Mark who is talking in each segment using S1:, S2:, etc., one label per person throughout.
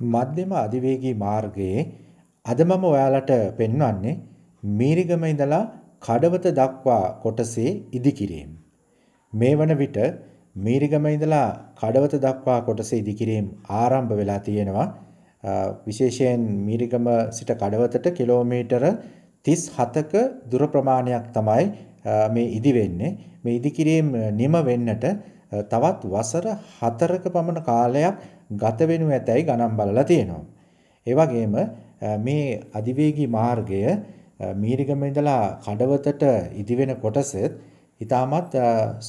S1: මධ්‍යම අධිවේගී මාර්ගයේ අද මම ඔයාලට පෙන්වන්නේ මීරිගම ඉඳලා කඩවත දක්වා කොටසේ ඉදිකිරීම. මේ වන විට මීරිගම ඉඳලා කඩවත දක්වා කොටසේ ඉදිකිරීම ආරම්භ වෙලා තියෙනවා. විශේෂයෙන් මීරිගම සිට කඩවතට කිලෝමීටර 37ක දුර ප්‍රමාණයක් තමයි මේ ඉදි වෙන්නේ. මේ ඉදිකිරීම නිම වෙන්නට තවත් වසර 4ක පමණ කාලයක් ගත වෙනු ඇතැයි ගණන් බලලා තියෙනවා. ඒ වගේම මේ අධිවේගී මාර්ගය මීරිගම ඉඳලා කඩවතට ඉදිවෙන කොටසෙත් ඉතාමත්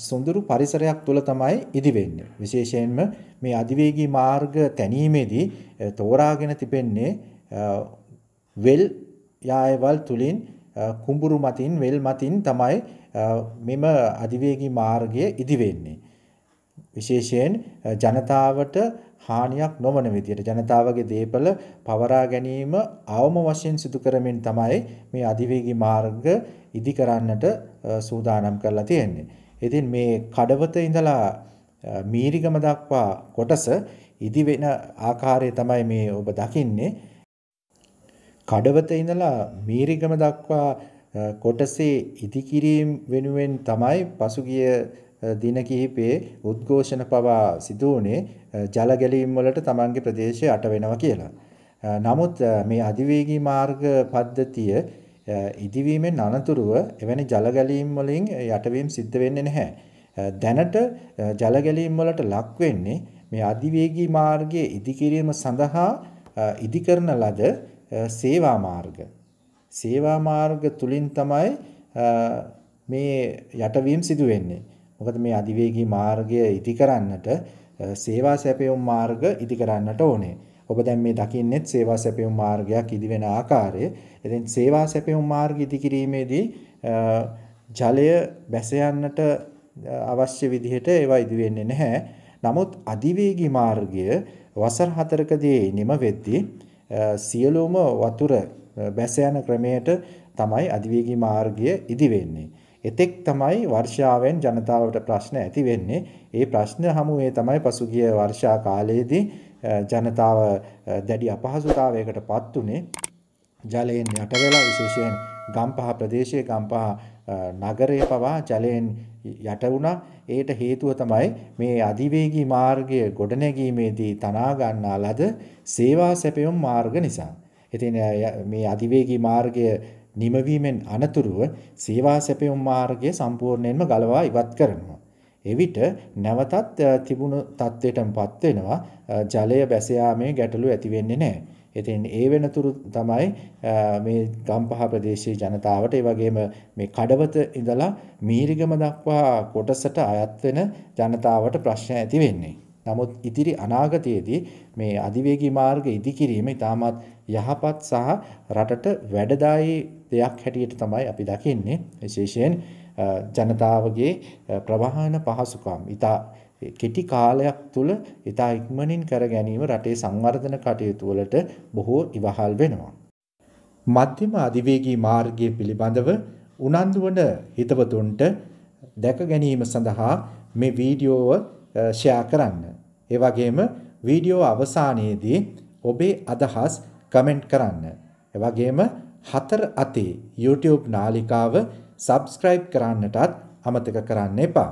S1: සොඳුරු පරිසරයක් තුළ තමයි ඉදි වෙන්නේ. විශේෂයෙන්ම මේ අධිවේගී මාර්ග තැනීමේදී තෝරාගෙන තිබෙන්නේ වෙල් යායවල් තුලින් කුඹුරු මතින් වෙල් මතින් තමයි මෙම අධිවේගී මාර්ගය ඉදි වෙන්නේ. විශේෂයෙන් ජනතාවට හානියක් නොවන විදියට ජනතාවගේ දේපල පවරා ගැනීම අවම වශයෙන් සිදු කරමින් තමයි මේ අධිවේගී මාර්ග ඉදි කරන්නට සූදානම් කරලා තියෙන්නේ. ඉතින් මේ කඩවත ඉඳලා මීරිගම දක්වා කොටස ඉදි වෙන ආකාරය තමයි මේ ඔබ දකින්නේ. කඩවත ඉඳලා මීරිගම දක්වා කොටසේ ඉදිකිරීම වෙනුවෙන් තමයි පසුගිය දින කිහිපයේ උද්ඝෝෂණ පවා සිදු වුණේ ජල ගැලීම් වලට තමන්ගේ ප්‍රදේශය අට වෙනවා කියලා. නමුත් මේ අධිවේගී මාර්ග පද්ධතිය ඉදිවීමෙන් අනතුරුව එවැනි ජල ගැලීම් වලින් යටවීම සිද්ධ වෙන්නේ නැහැ. දැනට ජල ගැලීම් වලට ලක් වෙන්නේ මේ අධිවේගී මාර්ගයේ ඉදිකිරීම සඳහා ඉදි කරන ලද සේවා මාර්ග. සේවා මාර්ග තුලින් තමයි මේ යටවීම සිදු වෙන්නේ. මොකද මේ අධිවේගී මාර්ගය ඉදි කරන්නට සේවා සැපයුම් මාර්ග ඉදි කරන්නට ඕනේ. ඔබ දැන් මේ දකින්නෙත් සේවා සැපයුම් මාර්ගයක් ඉදි වෙන ආකාරය. ඉතින් සේවා සැපයුම් මාර්ග ඉදි කිරීමේදී ජලය බැස යන්නට අවශ්‍ය විදිහට ඒවා ඉදි වෙන්නේ නැහැ. නමුත් අධිවේගී මාර්ගය වසර 4කදී නිම වෙද්දී සියලුම වතුර බැස යන ක්‍රමයට තමයි අධිවේගී මාර්ගය ඉදි වෙන්නේ. එතෙක් තමයි වර්ෂාවෙන් ජනතාවට ප්‍රශ්න ඇති වෙන්නේ. ඒ ප්‍රශ්න හමුවේ තමයි පසුගිය වර්ෂා කාලයේදී ජනතාව දැඩි අපහසුතාවයකට පත් උනේ. ජලයෙන් යට වෙලා විශේෂයෙන් ගම්පහ ප්‍රදේශයේ ගම්පහ නගරය පවා ජලයෙන් යට වුණා. ඒට හේතුව තමයි මේ අධිවේගී මාර්ගය ගොඩනැගීමේදී තනා ගන්නා ලද සේවා සැපයුම් මාර්ග නිසා. ඉතින් මේ අධිවේගී මාර්ගය නිමවීමෙන් අනතුරුව සේවා සැපයුම් මාර්ගය සම්පූර්ණයෙන්ම ගලවා ඉවත් කරනවා. එවිට නැවතත් තිබුණු තත්ත්වයටමපත් වෙනවා ජලය බැස යාමේ ගැටලු ඇති වෙන්නේ නැහැ. ඉතින් ඒ වෙනතුරු තමයි මේ ගම්පහ ප්‍රදේශයේ ජනතාවට ඒ වගේම මේ කඩවත ඉඳලා මීරිගම දක්වා කොටසට අයත් වෙන ජනතාවට ප්‍රශ්න ඇති වෙන්නේ. නමුත් ඉතිරි අනාගතයේදී මේ අධිවේගී මාර්ග ඉදිකිරීම ඉතාමත් යහපත් සහ රටට වැඩදායී දෙයක් හැටියට තමයි අපි දකින්නේ විශේෂයෙන් ජනතාවගේ ප්‍රවාහන පහසුකම් ඉතා කෙටි කාලයක් තුළ ඉතා ඉක්මනින් කර ගැනීම රටේ සංවර්ධන කටයුතු වලට බොහෝ ඉවහල් වෙනවා. මධ්‍යම අධිවේගී මාර්ගය පිළිබඳව උනන්දු වන හිතවතුන්ට දැක ගැනීම සඳහා මේ වීඩියෝව ෂෙයා කරන්න. ඒ වගේම වීඩියෝ අවසානයේදී ඔබේ අදහස් කමෙන්ට් කරන්න. ඒ වගේම හතර අතේ YouTube නාලිකාව subscribe කරන්නටත් අමතක කරන්න එපා.